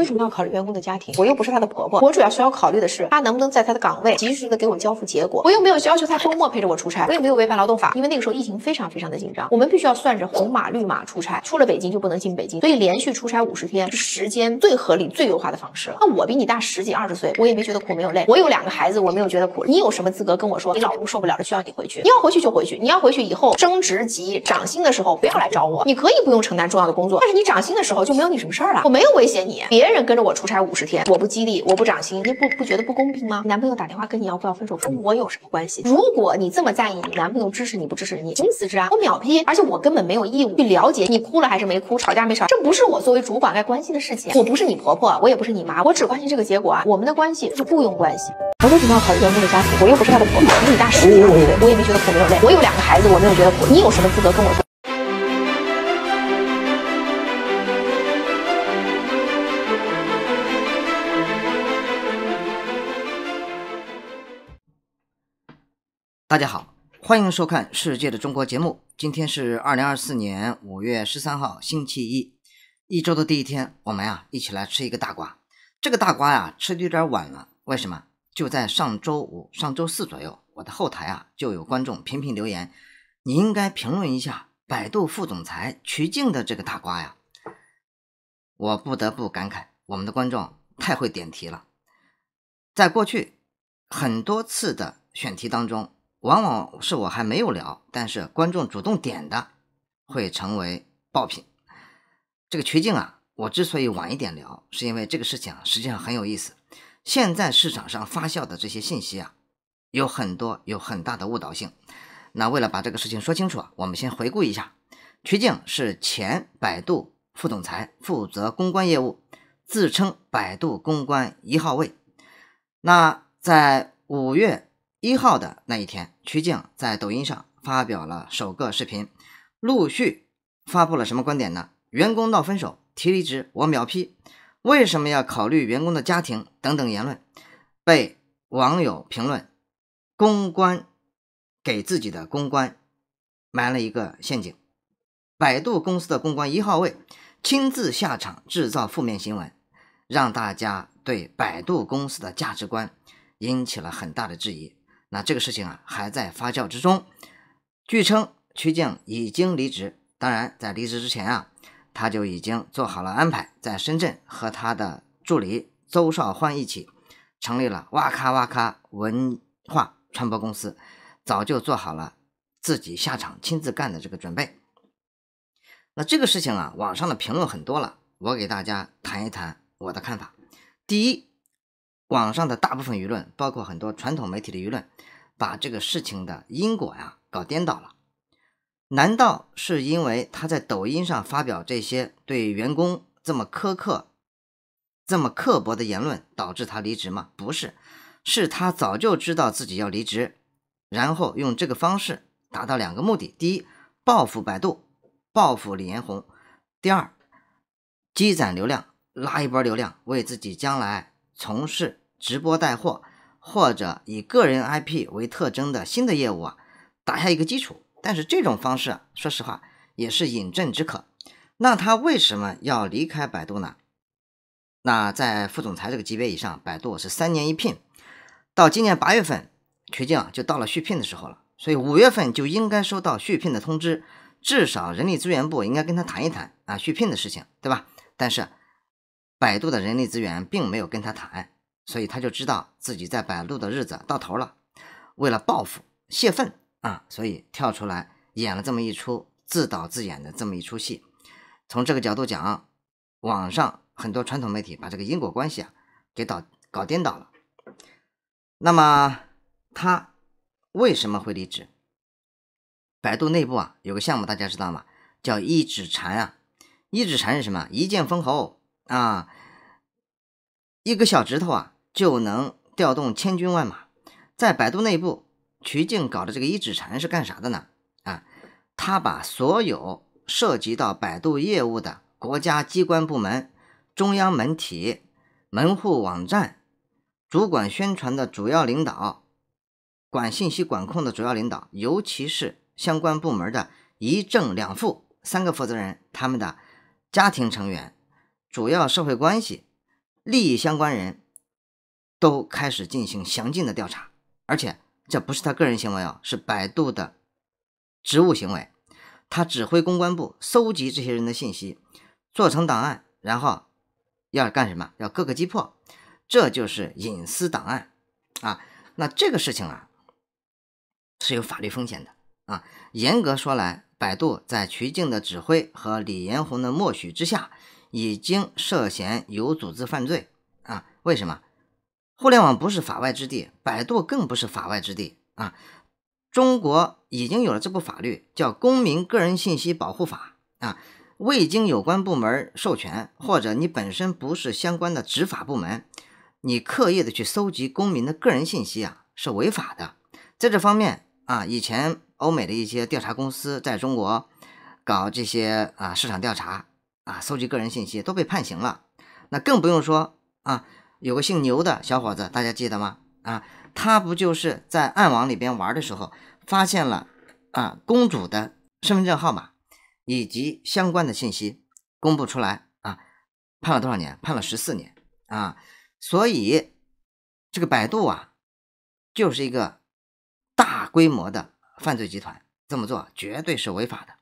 为什么要考虑员工的家庭？我又不是她的婆婆。我主要需要考虑的是，她能不能在她的岗位及时的给我交付结果。我又没有要求她周末陪着我出差，我又没有违反劳动法。因为那个时候疫情非常非常的紧张，我们必须要算着红码绿码出差，出了北京就不能进北京，所以连续出差五十天是时间最合理、最优化的方式了。那我比你大十几二十岁，我也没觉得苦，没有累。我有两个孩子，我没有觉得苦。你有什么资格跟我说你老公受不了了，需要你回去？你要回去就回去。你要回去以后升职级涨薪的时候不要来找我。你可以不用承担重要的工作，但是你涨薪的时候就没有你什么事儿了。我没有威胁你，别。别人跟着我出差五十天，我不激励，我不涨薪，你不不觉得不公平吗？男朋友打电话跟你要不要分手，跟我有什么关系？如果你这么在意你男朋友支持你不支持你，仅此之啊，我秒批，而且我根本没有义务去了解你哭了还是没哭，吵架没吵，这不是我作为主管该关心的事情。我不是你婆婆，我也不是你妈，我只关心这个结果啊。我们的关系是雇佣关系。我为什么要考虑员工的家庭？我又不是他的婆婆，你大十几岁，我也没觉得苦没有累，我有两个孩子，我没有觉得苦。你有什么资格跟我？大家好，欢迎收看《世界的中国》节目。今天是二零二四年五月十三号，星期一，一周的第一天，我们啊一起来吃一个大瓜。这个大瓜呀，吃的有点晚了。为什么？就在上周五、上周四左右，我的后台啊就有观众频频留言，你应该评论一下百度副总裁瞿靖的这个大瓜呀。我不得不感慨，我们的观众太会点题了。在过去很多次的选题当中，往往是我还没有聊，但是观众主动点的，会成为爆品。这个曲靖啊，我之所以晚一点聊，是因为这个事情啊，实际上很有意思。现在市场上发酵的这些信息啊，有很多有很大的误导性。那为了把这个事情说清楚啊，我们先回顾一下：曲靖是前百度副总裁，负责公关业务，自称百度公关一号位。那在五月。一号的那一天，曲靖在抖音上发表了首个视频，陆续发布了什么观点呢？员工闹分手提离职，我秒批。为什么要考虑员工的家庭等等言论？被网友评论，公关给自己的公关埋了一个陷阱。百度公司的公关一号位亲自下场制造负面新闻，让大家对百度公司的价值观引起了很大的质疑。那这个事情啊还在发酵之中，据称曲靖已经离职，当然在离职之前啊，他就已经做好了安排，在深圳和他的助理邹少欢一起成立了哇咔哇咔文化传播公司，早就做好了自己下场亲自干的这个准备。那这个事情啊，网上的评论很多了，我给大家谈一谈我的看法。第一。网上的大部分舆论，包括很多传统媒体的舆论，把这个事情的因果呀搞颠倒了。难道是因为他在抖音上发表这些对员工这么苛刻、这么刻薄的言论，导致他离职吗？不是，是他早就知道自己要离职，然后用这个方式达到两个目的：第一，报复百度，报复李彦宏；第二，积攒流量，拉一波流量，为自己将来。从事直播带货或者以个人 IP 为特征的新的业务啊，打下一个基础。但是这种方式啊，说实话也是饮鸩止渴。那他为什么要离开百度呢？那在副总裁这个级别以上，百度是三年一聘，到今年八月份，曲靖啊就到了续聘的时候了。所以五月份就应该收到续聘的通知，至少人力资源部应该跟他谈一谈啊续聘的事情，对吧？但是。百度的人力资源并没有跟他谈，所以他就知道自己在百度的日子到头了。为了报复泄愤啊，所以跳出来演了这么一出自导自演的这么一出戏。从这个角度讲，网上很多传统媒体把这个因果关系啊给搞搞颠倒了。那么他为什么会离职？百度内部啊有个项目大家知道吗？叫一指禅啊，一指禅是什么？一剑封喉。啊，一个小指头啊，就能调动千军万马。在百度内部，曲静搞的这个一指禅是干啥的呢？啊，他把所有涉及到百度业务的国家机关部门、中央媒体、门户网站、主管宣传的主要领导、管信息管控的主要领导，尤其是相关部门的一正两副三个负责人，他们的家庭成员。主要社会关系、利益相关人都开始进行详尽的调查，而且这不是他个人行为啊，是百度的职务行为。他指挥公关部搜集这些人的信息，做成档案，然后要干什么？要各个击破，这就是隐私档案啊。那这个事情啊是有法律风险的啊。严格说来，百度在曲静的指挥和李彦宏的默许之下。已经涉嫌有组织犯罪啊！为什么？互联网不是法外之地，百度更不是法外之地啊！中国已经有了这部法律，叫《公民个人信息保护法》啊！未经有关部门授权，或者你本身不是相关的执法部门，你刻意的去搜集公民的个人信息啊，是违法的。在这方面啊，以前欧美的一些调查公司在中国搞这些啊市场调查。啊，搜集个人信息都被判刑了，那更不用说啊，有个姓牛的小伙子，大家记得吗？啊，他不就是在暗网里边玩的时候发现了啊公主的身份证号码以及相关的信息公布出来啊，判了多少年？判了十四年啊，所以这个百度啊，就是一个大规模的犯罪集团，这么做绝对是违法的。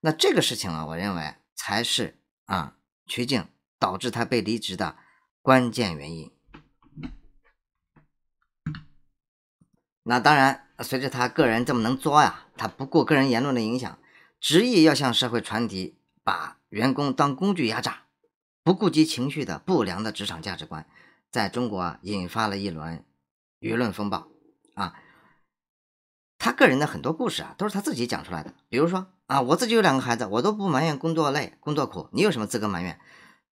那这个事情啊，我认为才是。啊，曲靖导致他被离职的关键原因。那当然，随着他个人这么能作呀，他不顾个人言论的影响，执意要向社会传递把员工当工具压榨、不顾及情绪的不良的职场价值观，在中国引发了一轮舆论风暴啊。他个人的很多故事啊，都是他自己讲出来的。比如说啊，我自己有两个孩子，我都不埋怨工作累、工作苦，你有什么资格埋怨？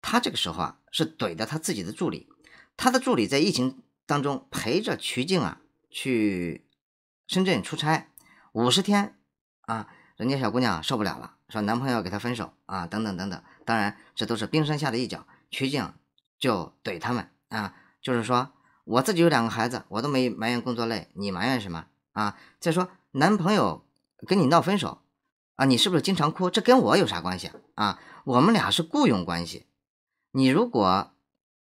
他这个时候啊，是怼的他自己的助理。他的助理在疫情当中陪着瞿静啊去深圳出差五十天啊，人家小姑娘受不了了，说男朋友要给她分手啊，等等等等。当然，这都是冰山下的一角。瞿静就怼他们啊，就是说我自己有两个孩子，我都没埋怨工作累，你埋怨什么？啊，再说男朋友跟你闹分手啊，你是不是经常哭？这跟我有啥关系啊？啊，我们俩是雇佣关系。你如果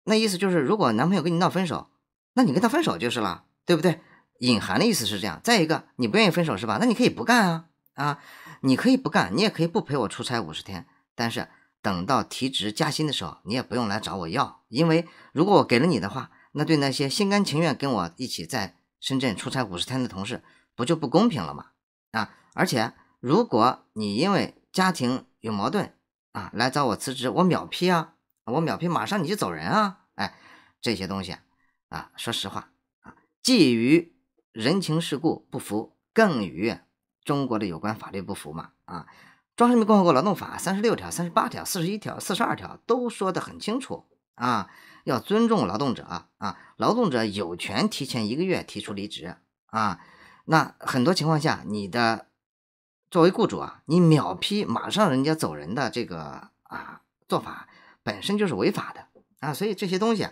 那意思就是，如果男朋友跟你闹分手，那你跟他分手就是了，对不对？隐含的意思是这样。再一个，你不愿意分手是吧？那你可以不干啊啊，你可以不干，你也可以不陪我出差五十天。但是等到提职加薪的时候，你也不用来找我要，因为如果我给了你的话，那对那些心甘情愿跟我一起在。深圳出差五十天的同事不就不公平了吗？啊，而且如果你因为家庭有矛盾啊来找我辞职，我秒批啊，我秒批，马上你就走人啊！哎，这些东西啊，说实话啊，既与人情世故不符，更与中国的有关法律不符嘛！啊，《中华人民共和国劳动法》三十六条、三十八条、四十一条、四十二条都说得很清楚啊。要尊重劳动者啊！劳动者有权提前一个月提出离职啊。那很多情况下，你的作为雇主啊，你秒批马上人家走人的这个啊做法，本身就是违法的啊。所以这些东西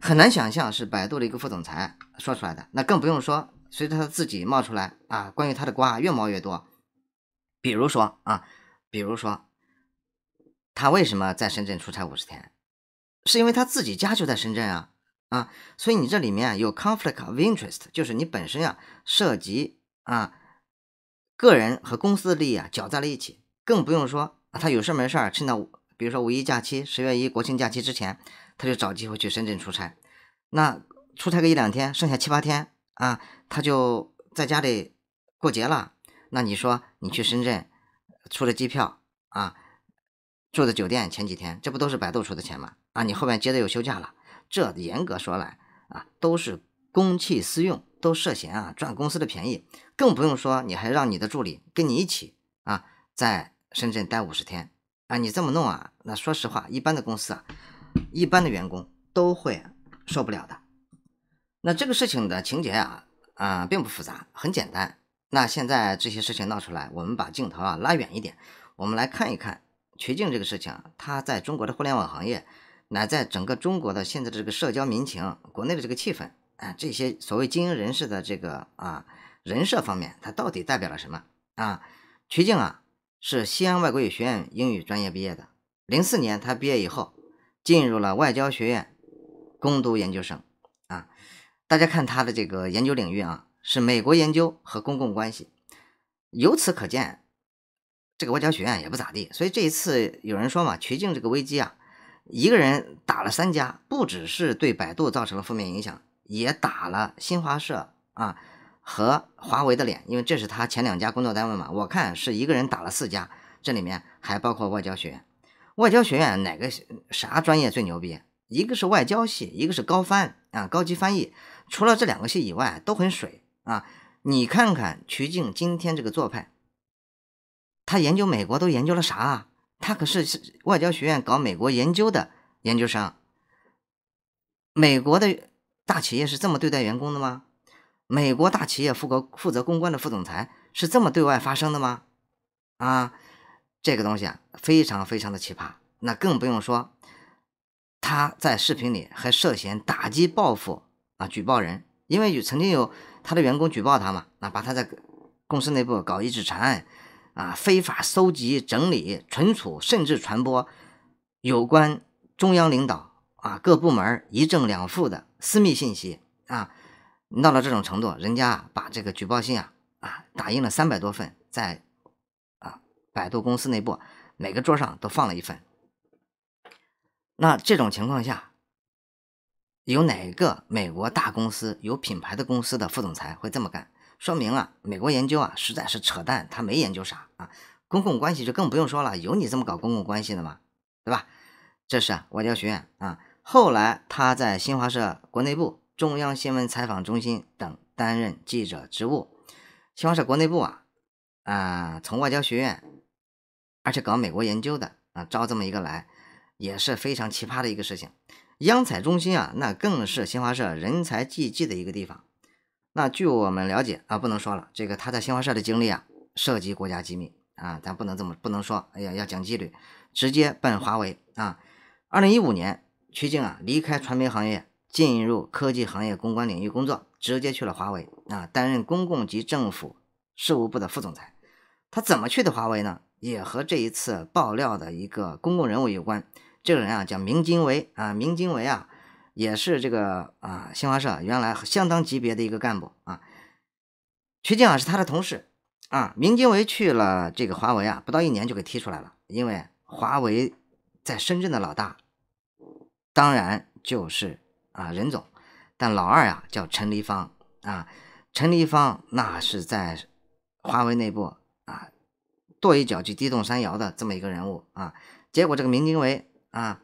很难想象是百度的一个副总裁说出来的，那更不用说随着他自己冒出来啊，关于他的瓜越冒越多。比如说啊，比如说他为什么在深圳出差五十天？是因为他自己家就在深圳啊啊，所以你这里面有 conflict of interest，就是你本身啊涉及啊个人和公司的利益啊搅在了一起，更不用说他有事没事儿，趁到比如说五一假期、十月一国庆假期之前，他就找机会去深圳出差，那出差个一两天，剩下七八天啊，他就在家里过节了。那你说你去深圳出了机票啊，住的酒店，前几天这不都是百度出的钱吗？啊，你后面接着又休假了，这严格说来啊，都是公器私用，都涉嫌啊赚公司的便宜，更不用说你还让你的助理跟你一起啊在深圳待五十天啊，你这么弄啊，那说实话，一般的公司啊，一般的员工都会受不了的。那这个事情的情节啊啊并不复杂，很简单。那现在这些事情闹出来，我们把镜头啊拉远一点，我们来看一看曲靖这个事情啊，它在中国的互联网行业。那在整个中国的现在的这个社交民情、国内的这个气氛啊，这些所谓精英人士的这个啊人设方面，它到底代表了什么啊？曲靖啊，是西安外国语学院英语专业毕业的，零四年他毕业以后进入了外交学院攻读研究生啊。大家看他的这个研究领域啊，是美国研究和公共关系。由此可见，这个外交学院也不咋地。所以这一次有人说嘛，曲靖这个危机啊。一个人打了三家，不只是对百度造成了负面影响，也打了新华社啊和华为的脸，因为这是他前两家工作单位嘛。我看是一个人打了四家，这里面还包括外交学院。外交学院哪个啥专业最牛逼？一个是外交系，一个是高翻啊，高级翻译。除了这两个系以外，都很水啊。你看看曲靖今天这个做派，他研究美国都研究了啥啊？他可是外交学院搞美国研究的研究生。美国的大企业是这么对待员工的吗？美国大企业负责负责公关的副总裁是这么对外发声的吗？啊，这个东西啊，非常非常的奇葩。那更不用说，他在视频里还涉嫌打击报复啊举报人，因为有曾经有他的员工举报他嘛，那把他在公司内部搞一纸长案，啊，非法搜集、整理、存储，甚至传播有关中央领导啊、各部门一正两副的私密信息啊，闹到这种程度，人家把这个举报信啊啊打印了三百多份，在啊百度公司内部每个桌上都放了一份。那这种情况下，有哪个美国大公司有品牌的公司的副总裁会这么干？说明啊，美国研究啊，实在是扯淡，他没研究啥啊，公共关系就更不用说了，有你这么搞公共关系的吗？对吧？这是外交学院啊，后来他在新华社国内部、中央新闻采访中心等担任记者职务。新华社国内部啊，啊，从外交学院，而且搞美国研究的啊，招这么一个来，也是非常奇葩的一个事情。央采中心啊，那更是新华社人才济济的一个地方。那据我们了解啊，不能说了，这个他在新华社的经历啊，涉及国家机密啊，咱不能这么不能说。哎呀，要讲纪律，直接奔华为啊。二零一五年，曲靖啊离开传媒行业，进入科技行业公关领域工作，直接去了华为啊，担任公共及政府事务部的副总裁。他怎么去的华为呢？也和这一次爆料的一个公共人物有关。这个人啊，叫明金维啊，明金维啊。也是这个啊，新华社原来相当级别的一个干部啊，曲靖啊是他的同事啊。明金维去了这个华为啊，不到一年就给踢出来了，因为华为在深圳的老大当然就是啊任总，但老二呀叫陈立芳啊，陈立芳那是在华为内部啊跺一脚就地动山摇的这么一个人物啊。结果这个明金维啊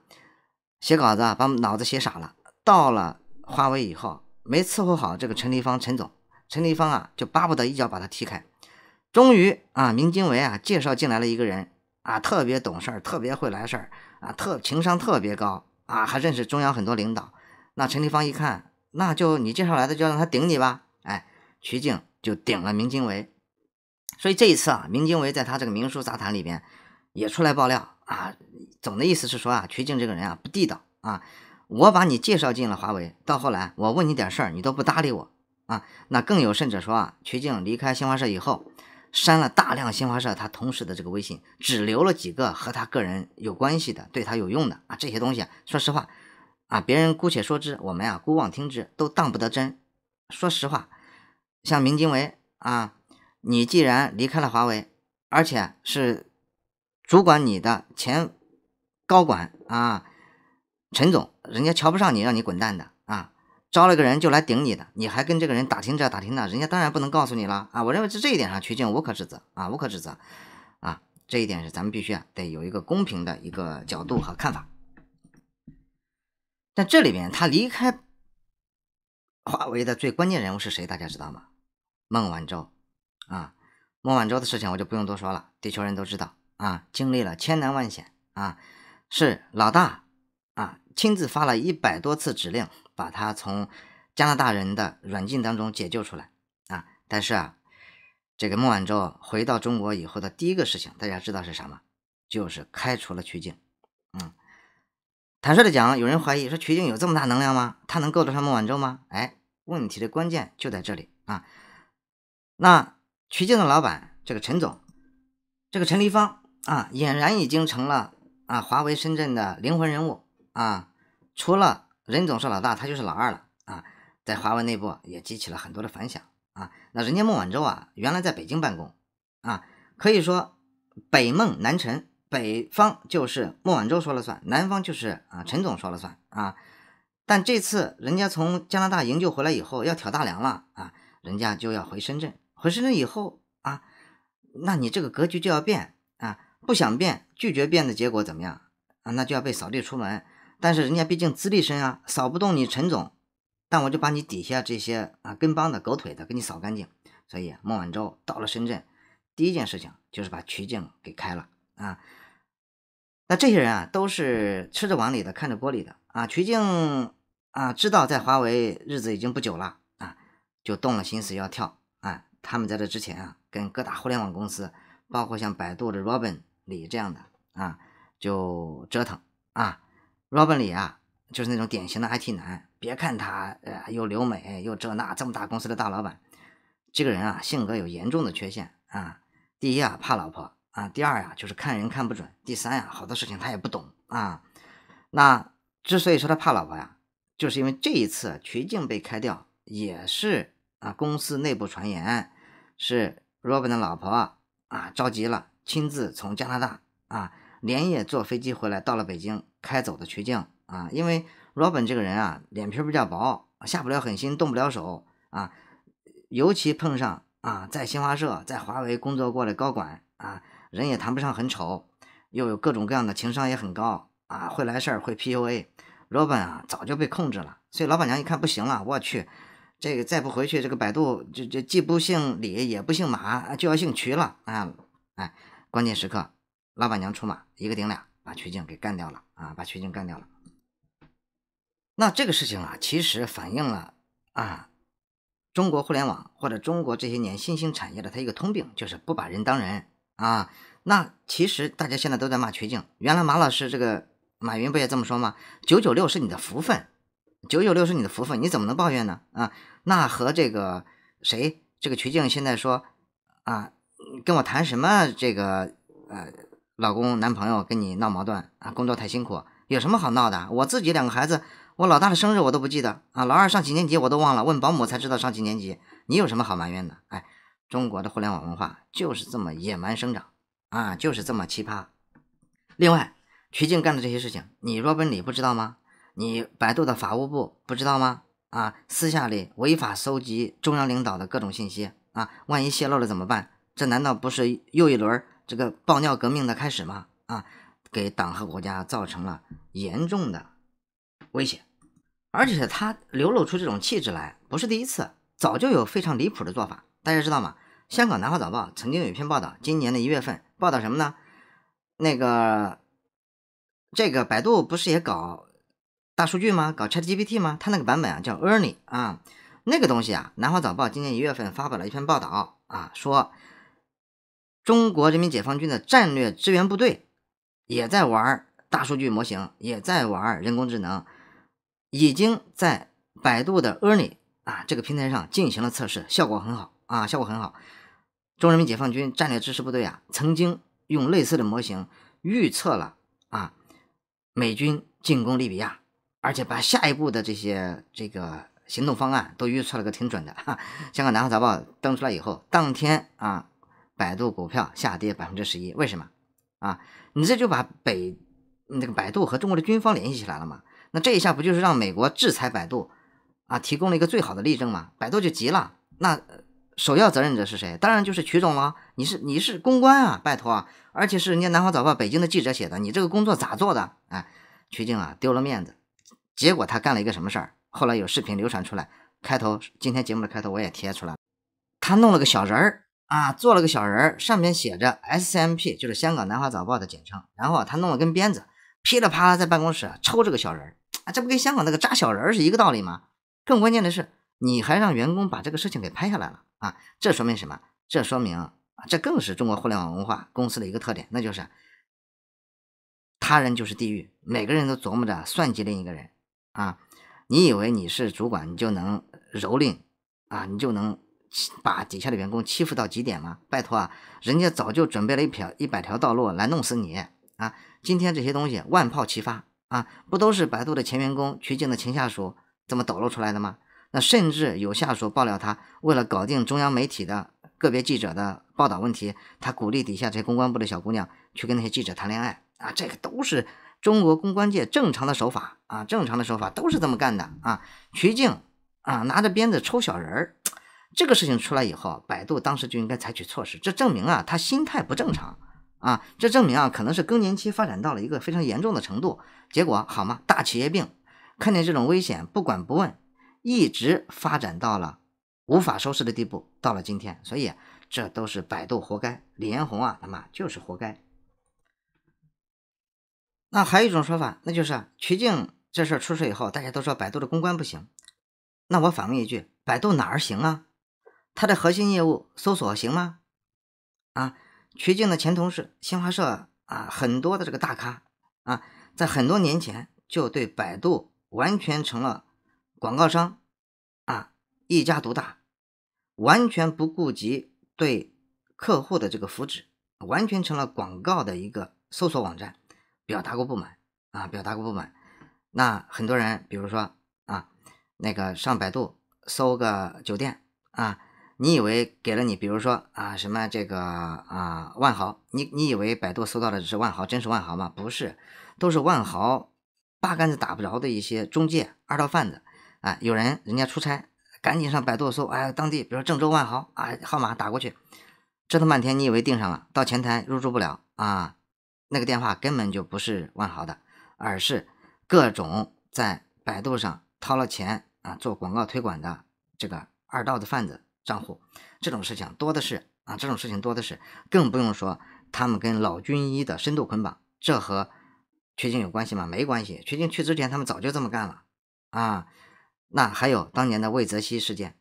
写稿子啊、把脑子写傻了。到了华为以后，没伺候好这个陈丽芳，陈总，陈丽芳啊，就巴不得一脚把他踢开。终于啊，明经维啊，介绍进来了一个人啊，特别懂事儿，特别会来事儿啊，特情商特别高啊，还认识中央很多领导。那陈丽芳一看，那就你介绍来的，就让他顶你吧。哎，曲靖就顶了明经维。所以这一次啊，明经维在他这个《明书杂谈》里边也出来爆料啊，总的意思是说啊，曲靖这个人啊，不地道啊。我把你介绍进了华为，到后来我问你点事儿，你都不搭理我啊！那更有甚者说啊，曲靖离开新华社以后，删了大量新华社他同事的这个微信，只留了几个和他个人有关系的、对他有用的啊！这些东西，说实话，啊，别人姑且说之，我们啊，姑妄听之，都当不得真。说实话，像明金维啊，你既然离开了华为，而且是主管你的前高管啊。陈总，人家瞧不上你，让你滚蛋的啊！招了个人就来顶你的，你还跟这个人打听这打听那，人家当然不能告诉你了啊！我认为在这一点上，曲靖无可指责啊，无可指责啊！这一点是咱们必须得有一个公平的一个角度和看法。在这里边，他离开华为的最关键人物是谁？大家知道吗？孟晚舟啊！孟晚舟的事情我就不用多说了，地球人都知道啊！经历了千难万险啊，是老大。亲自发了一百多次指令，把他从加拿大人的软禁当中解救出来啊！但是啊，这个孟晚舟回到中国以后的第一个事情，大家知道是什么？就是开除了曲靖。嗯，坦率的讲，有人怀疑说曲靖有这么大能量吗？他能够得上孟晚舟吗？哎，问题的关键就在这里啊！那曲靖的老板这个陈总，这个陈丽芳啊，俨然已经成了啊华为深圳的灵魂人物啊！除了任总是老大，他就是老二了啊，在华为内部也激起了很多的反响啊。那人家孟晚舟啊，原来在北京办公啊，可以说北孟南陈，北方就是孟晚舟说了算，南方就是啊陈总说了算啊。但这次人家从加拿大营救回来以后，要挑大梁了啊，人家就要回深圳，回深圳以后啊，那你这个格局就要变啊，不想变、拒绝变的结果怎么样啊？那就要被扫地出门。但是人家毕竟资历深啊，扫不动你陈总，但我就把你底下这些啊跟帮的狗腿子给你扫干净。所以孟晚舟到了深圳，第一件事情就是把曲靖给开了啊。那这些人啊，都是吃着碗里的看着锅里的啊。曲靖啊，知道在华为日子已经不久了啊，就动了心思要跳啊。他们在这之前啊，跟各大互联网公司，包括像百度的 Robin 李这样的啊，就折腾啊。Robin 里啊，就是那种典型的 IT 男。别看他呃又留美又这那，这么大公司的大老板，这个人啊性格有严重的缺陷啊。第一啊怕老婆啊，第二呀就是看人看不准，第三呀好多事情他也不懂啊。那之所以说他怕老婆呀，就是因为这一次曲静被开掉，也是啊公司内部传言是 Robin 的老婆啊啊着急了，亲自从加拿大啊连夜坐飞机回来，到了北京。开走的曲靖啊，因为罗本这个人啊，脸皮比较薄，下不了狠心，动不了手啊。尤其碰上啊，在新华社、在华为工作过的高管啊，人也谈不上很丑，又有各种各样的情商也很高啊，会来事儿，会 PUA。罗本啊，早就被控制了。所以老板娘一看不行了，我去，这个再不回去，这个百度就就既不姓李也不姓马，就要姓瞿了啊！哎，关键时刻，老板娘出马，一个顶俩。把曲靖给干掉了啊！把曲靖干掉了。那这个事情啊，其实反映了啊，中国互联网或者中国这些年新兴产业的它一个通病，就是不把人当人啊。那其实大家现在都在骂曲靖，原来马老师这个马云不也这么说吗？九九六是你的福分，九九六是你的福分，你怎么能抱怨呢？啊，那和这个谁这个曲靖现在说啊，跟我谈什么这个呃？老公男朋友跟你闹矛盾啊？工作太辛苦，有什么好闹的？我自己两个孩子，我老大的生日我都不记得啊，老二上几年级我都忘了，问保姆才知道上几年级。你有什么好埋怨的？哎，中国的互联网文化就是这么野蛮生长啊，就是这么奇葩。另外，徐静干的这些事情，你若本里不知道吗？你百度的法务部不知道吗？啊，私下里违法搜集中央领导的各种信息啊，万一泄露了怎么办？这难道不是又一轮？这个“爆尿革命”的开始嘛，啊，给党和国家造成了严重的威胁，而且他流露出这种气质来，不是第一次，早就有非常离谱的做法，大家知道吗？香港南华早报曾经有一篇报道，今年的一月份报道什么呢？那个，这个百度不是也搞大数据吗？搞 ChatGPT 吗？它那个版本啊叫 Ernie 啊，那个东西啊，南华早报今年一月份发表了一篇报道啊，说。中国人民解放军的战略支援部队也在玩大数据模型，也在玩人工智能，已经在百度的 Ernie 啊这个平台上进行了测试，效果很好啊，效果很好。中国人民解放军战略支持部队啊，曾经用类似的模型预测了啊美军进攻利比亚，而且把下一步的这些这个行动方案都预测了个挺准的。哈，香港《南华早报》登出来以后，当天啊。百度股票下跌百分之十一，为什么？啊，你这就把北那个百度和中国的军方联系起来了嘛？那这一下不就是让美国制裁百度啊，提供了一个最好的例证嘛？百度就急了，那首要责任者是谁？当然就是曲总了。你是你是公关啊，拜托！啊！而且是人家南方早报北京的记者写的，你这个工作咋做的？哎，曲靖啊，丢了面子。结果他干了一个什么事儿？后来有视频流传出来，开头今天节目的开头我也贴出来，他弄了个小人儿。啊，做了个小人儿，上面写着 S C M P，就是香港南华早报的简称。然后啊，他弄了根鞭子，噼里啪啦在办公室抽这个小人儿。啊，这不跟香港那个扎小人是一个道理吗？更关键的是，你还让员工把这个事情给拍下来了啊！这说明什么？这说明啊，这更是中国互联网文化公司的一个特点，那就是他人就是地狱，每个人都琢磨着算计另一个人。啊，你以为你是主管，你就能蹂躏，啊，你就能。把底下的员工欺负到极点吗？拜托啊，人家早就准备了一条一百条道路来弄死你啊！今天这些东西万炮齐发啊，不都是百度的前员工、曲靖的前下属这么抖露出来的吗？那甚至有下属爆料，他为了搞定中央媒体的个别记者的报道问题，他鼓励底下这些公关部的小姑娘去跟那些记者谈恋爱啊！这个都是中国公关界正常的手法啊，正常的手法都是这么干的啊！曲靖啊，拿着鞭子抽小人儿。这个事情出来以后，百度当时就应该采取措施，这证明啊，他心态不正常啊，这证明啊，可能是更年期发展到了一个非常严重的程度。结果好吗？大企业病，看见这种危险不管不问，一直发展到了无法收拾的地步，到了今天，所以这都是百度活该。李彦宏啊，他妈就是活该。那还有一种说法，那就是曲靖这事儿出事以后，大家都说百度的公关不行。那我反问一句，百度哪儿行啊？它的核心业务搜索行吗？啊，曲靖的前同事新华社啊，很多的这个大咖啊，在很多年前就对百度完全成了广告商啊，一家独大，完全不顾及对客户的这个福祉，完全成了广告的一个搜索网站，表达过不满啊，表达过不满。那很多人比如说啊，那个上百度搜个酒店啊。你以为给了你，比如说啊什么这个啊万豪，你你以为百度搜到的是万豪，真是万豪吗？不是，都是万豪八竿子打不着的一些中介二道贩子啊！有人人家出差，赶紧上百度搜，哎，当地比如说郑州万豪啊，号码打过去，折腾半天，你以为订上了，到前台入住不了啊？那个电话根本就不是万豪的，而是各种在百度上掏了钱啊做广告推广的这个二道子贩子。账户这种事情多的是啊，这种事情多的是，更不用说他们跟老军医的深度捆绑，这和曲靖有关系吗？没关系，曲靖去之前他们早就这么干了啊。那还有当年的魏则西事件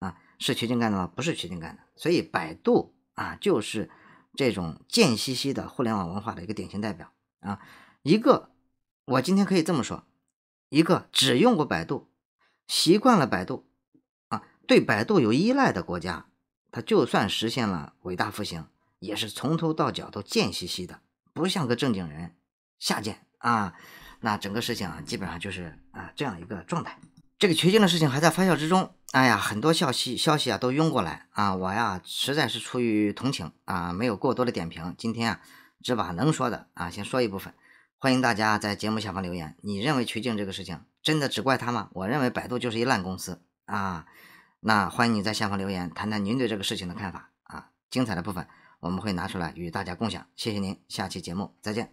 啊，是曲靖干的吗？不是曲靖干的，所以百度啊，就是这种贱兮兮的互联网文化的一个典型代表啊。一个我今天可以这么说，一个只用过百度，习惯了百度。对百度有依赖的国家，他就算实现了伟大复兴，也是从头到脚都贱兮兮的，不像个正经人，下贱啊！那整个事情啊，基本上就是啊这样一个状态。这个曲靖的事情还在发酵之中，哎呀，很多消息消息啊都涌过来啊，我呀实在是出于同情啊，没有过多的点评。今天啊，只把能说的啊先说一部分。欢迎大家在节目下方留言，你认为曲靖这个事情真的只怪他吗？我认为百度就是一烂公司啊。那欢迎你在下方留言，谈谈您对这个事情的看法啊！精彩的部分我们会拿出来与大家共享。谢谢您，下期节目再见。